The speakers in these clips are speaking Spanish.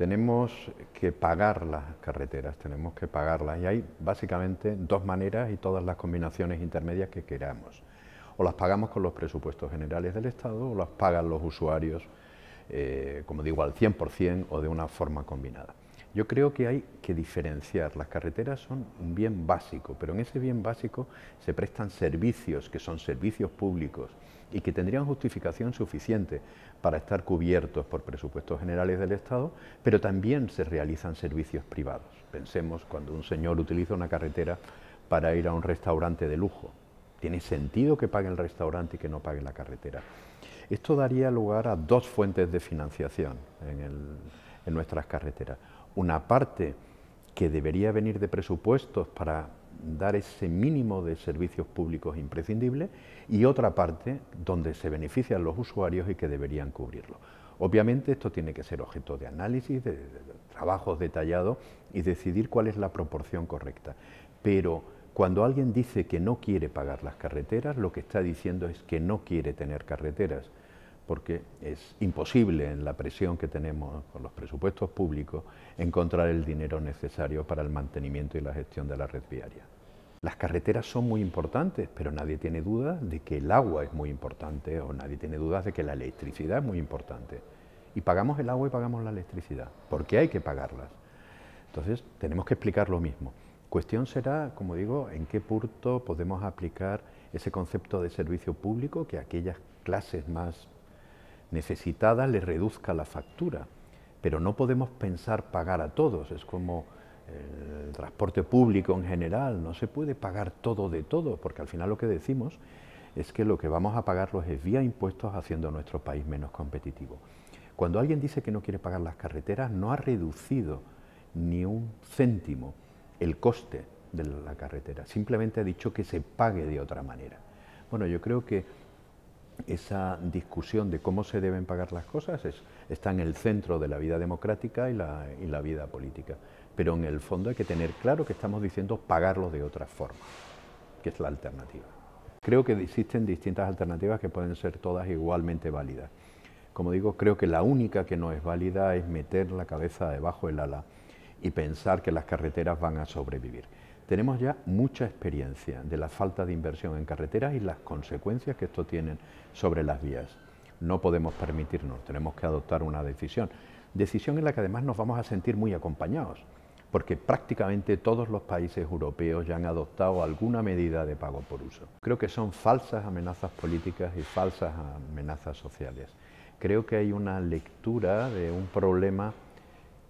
tenemos que pagar las carreteras, tenemos que pagarlas y hay básicamente dos maneras y todas las combinaciones intermedias que queramos. O las pagamos con los presupuestos generales del Estado o las pagan los usuarios, eh, como digo, al 100% o de una forma combinada. Yo creo que hay que diferenciar. Las carreteras son un bien básico, pero en ese bien básico se prestan servicios que son servicios públicos y que tendrían justificación suficiente para estar cubiertos por presupuestos generales del Estado, pero también se realizan servicios privados. Pensemos cuando un señor utiliza una carretera para ir a un restaurante de lujo. Tiene sentido que pague el restaurante y que no pague la carretera. Esto daría lugar a dos fuentes de financiación en, nuestras carreteras una parte que debería venir de presupuestos para dar ese mínimo de servicios públicos imprescindibles y otra parte donde se benefician los usuarios y que deberían cubrirlo. Obviamente esto tiene que ser objeto de análisis, de, de trabajos detallados y decidir cuál es la proporción correcta. Pero cuando alguien dice que no quiere pagar las carreteras, lo que está diciendo es que no quiere tener carreteras porque es imposible en la presión que tenemos con los presupuestos públicos encontrar el dinero necesario para el mantenimiento y la gestión de la red viaria. Las carreteras son muy importantes, pero nadie tiene dudas de que el agua es muy importante o nadie tiene dudas de que la electricidad es muy importante. Y pagamos el agua y pagamos la electricidad, porque hay que pagarlas. Entonces, tenemos que explicar lo mismo. Cuestión será, como digo, en qué punto podemos aplicar ese concepto de servicio público que aquellas clases más necesitada le reduzca la factura. Pero no podemos pensar pagar a todos, es como eh, el transporte público en general, no se puede pagar todo de todo, porque al final lo que decimos es que lo que vamos a pagarlos es vía impuestos haciendo nuestro país menos competitivo. Cuando alguien dice que no quiere pagar las carreteras, no ha reducido ni un céntimo el coste de la carretera, simplemente ha dicho que se pague de otra manera. Bueno, yo creo que esa discusión de cómo se deben pagar las cosas está en el centro de la vida democrática y la, y la, vida política. Pero en el fondo hay que tener claro que estamos diciendo pagarlo de otra forma, que es la alternativa. Creo que existen distintas alternativas que pueden ser todas igualmente válidas. Como digo, creo que la única que no es válida es meter la cabeza debajo del ala y pensar que las carreteras van a sobrevivir tenemos ya mucha experiencia de la falta de inversión en carreteras y las consecuencias que esto tiene sobre las vías. No podemos permitirnos, tenemos que adoptar una decisión. Decisión en la que además nos vamos a sentir muy acompañados, porque prácticamente todos los países europeos ya han adoptado alguna medida de pago por uso. Creo que son falsas amenazas políticas y falsas amenazas sociales. Creo que hay una lectura de un problema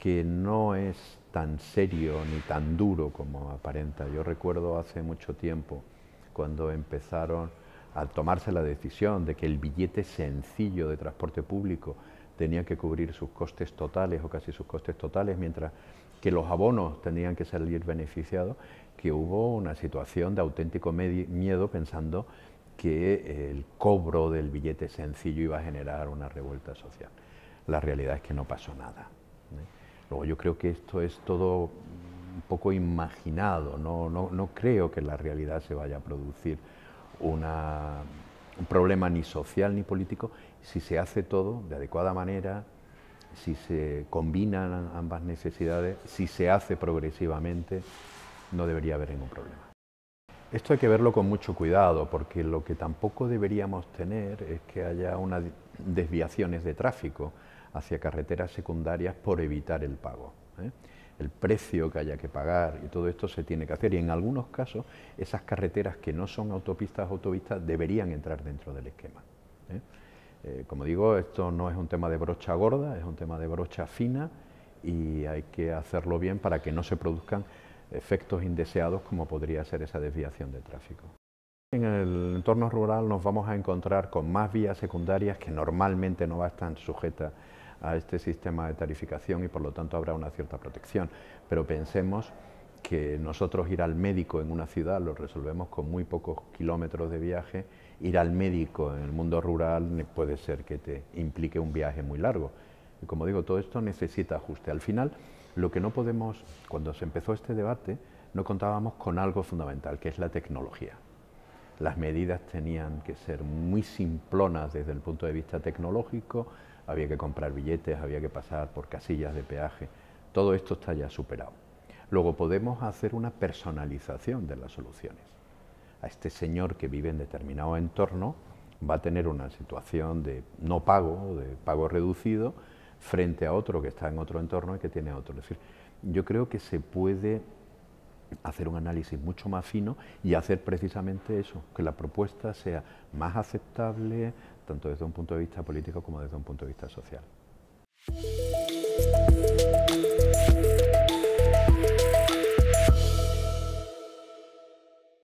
que no es tan serio ni tan duro como aparenta. Yo recuerdo hace mucho tiempo cuando empezaron a tomarse la decisión de que el billete sencillo de transporte público tenía que cubrir sus costes totales o casi sus costes totales, mientras que los abonos tenían que salir beneficiados, que hubo una situación de auténtico miedo pensando que eh, el cobro del billete sencillo iba a generar una revuelta social. La realidad es que no pasó nada. ¿eh? Luego yo creo que esto es todo un poco imaginado, no, creo que en la realidad se vaya a producir un problema ni social ni político si se hace todo de adecuada manera, si se combinan ambas necesidades, si se hace progresivamente, no debería haber ningún problema. Esto hay que verlo con mucho cuidado, porque lo que tampoco deberíamos tener es que haya unas desviaciones de tráfico hacia carreteras secundarias por evitar el pago. ¿eh? El precio que haya que pagar y todo esto se tiene que hacer y en algunos casos esas carreteras que no son autopistas o autovistas deberían entrar dentro del esquema. ¿eh? Eh, como digo, esto no es un tema de brocha gorda, es un tema de brocha fina y hay que hacerlo bien para que no se produzcan efectos indeseados como podría ser esa desviación de tráfico. En el entorno rural nos vamos a encontrar con más vías secundarias que normalmente no están sujetas a este sistema de tarificación y por lo tanto habrá una cierta protección. Pero pensemos que nosotros ir al médico en una ciudad lo resolvemos con muy pocos kilómetros de viaje, ir al médico en el mundo rural puede ser que te implique un viaje muy largo. Y como digo, todo esto necesita ajuste. Al final, lo que no podemos, cuando se empezó este debate, no contábamos con algo fundamental, que es la tecnología. Las medidas tenían que ser muy simplonas desde el punto de vista tecnológico, había que comprar billetes, había que pasar por casillas de peaje. Todo esto está ya superado. Luego podemos hacer una personalización de las soluciones. A este señor que vive en determinado entorno va a tener una situación de no pago, de pago reducido, frente a otro que está en otro entorno y que tiene otro. Es decir, yo creo que se puede hacer un análisis mucho más fino y hacer precisamente eso, que la propuesta sea más aceptable, tanto desde un punto de vista político como desde un punto de vista social.